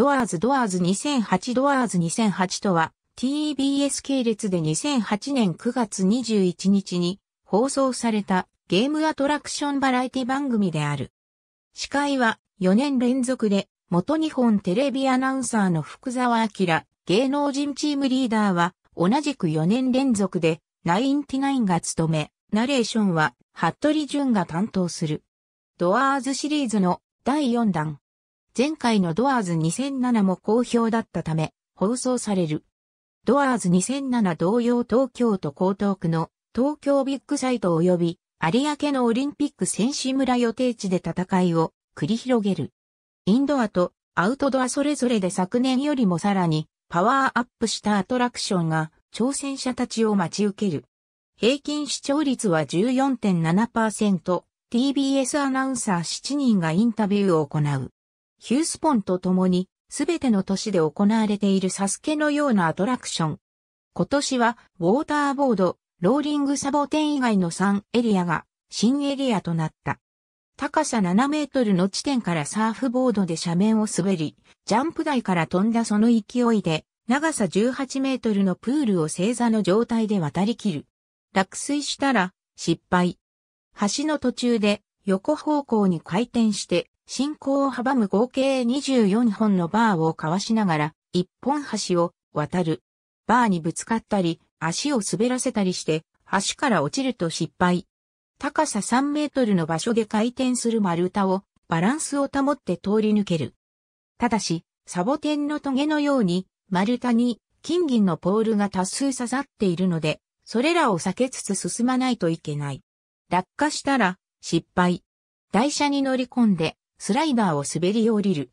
ドアーズドアーズ2008ドアーズ2008とは TBS 系列で2008年9月21日に放送されたゲームアトラクションバラエティ番組である。司会は4年連続で元日本テレビアナウンサーの福沢明、芸能人チームリーダーは同じく4年連続でナインティナインが務め、ナレーションは服部淳が担当する。ドアーズシリーズの第4弾。前回のドアーズ2007も好評だったため、放送される。ドアーズ2007同様東京都江東区の東京ビッグサイト及び有明のオリンピック選手村予定地で戦いを繰り広げる。インドアとアウトドアそれぞれで昨年よりもさらにパワーアップしたアトラクションが挑戦者たちを待ち受ける。平均視聴率は14.7%、TBS アナウンサー7人がインタビューを行う。ヒュースポンと共に、すべての都市で行われているサスケのようなアトラクション。今年は、ウォーターボード、ローリングサボテン以外の3エリアが、新エリアとなった。高さ7メートルの地点からサーフボードで斜面を滑り、ジャンプ台から飛んだその勢いで、長さ18メートルのプールを正座の状態で渡り切る。落水したら、失敗。橋の途中で、横方向に回転して、進行を阻む合計24本のバーをかわしながら、一本橋を渡る。バーにぶつかったり、足を滑らせたりして、橋から落ちると失敗。高さ3メートルの場所で回転する丸太を、バランスを保って通り抜ける。ただし、サボテンのトゲのように、丸太に金銀のポールが多数刺さっているので、それらを避けつつ進まないといけない。落下したら、失敗。台車に乗り込んで、スライダーを滑り降りる。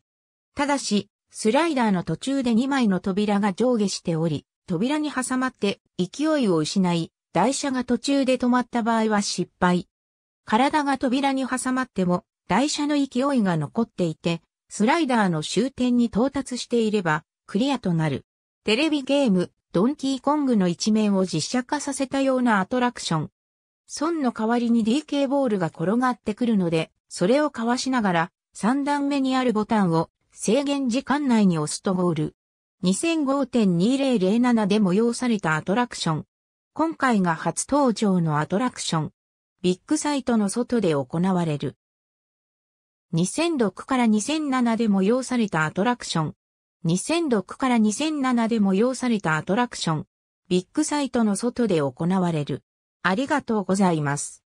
ただし、スライダーの途中で2枚の扉が上下しており、扉に挟まって勢いを失い、台車が途中で止まった場合は失敗。体が扉に挟まっても、台車の勢いが残っていて、スライダーの終点に到達していれば、クリアとなる。テレビゲーム、ドンキーコングの一面を実写化させたようなアトラクション。損の代わりに DK ボールが転がってくるので、それをかわしながら、3段目にあるボタンを制限時間内に押すとゴール。2005.2007で催されたアトラクション。今回が初登場のアトラクション。ビッグサイトの外で行われる。2006から2007で催されたアトラクション。2006から2007で催されたアトラクション。ビッグサイトの外で行われる。ありがとうございます。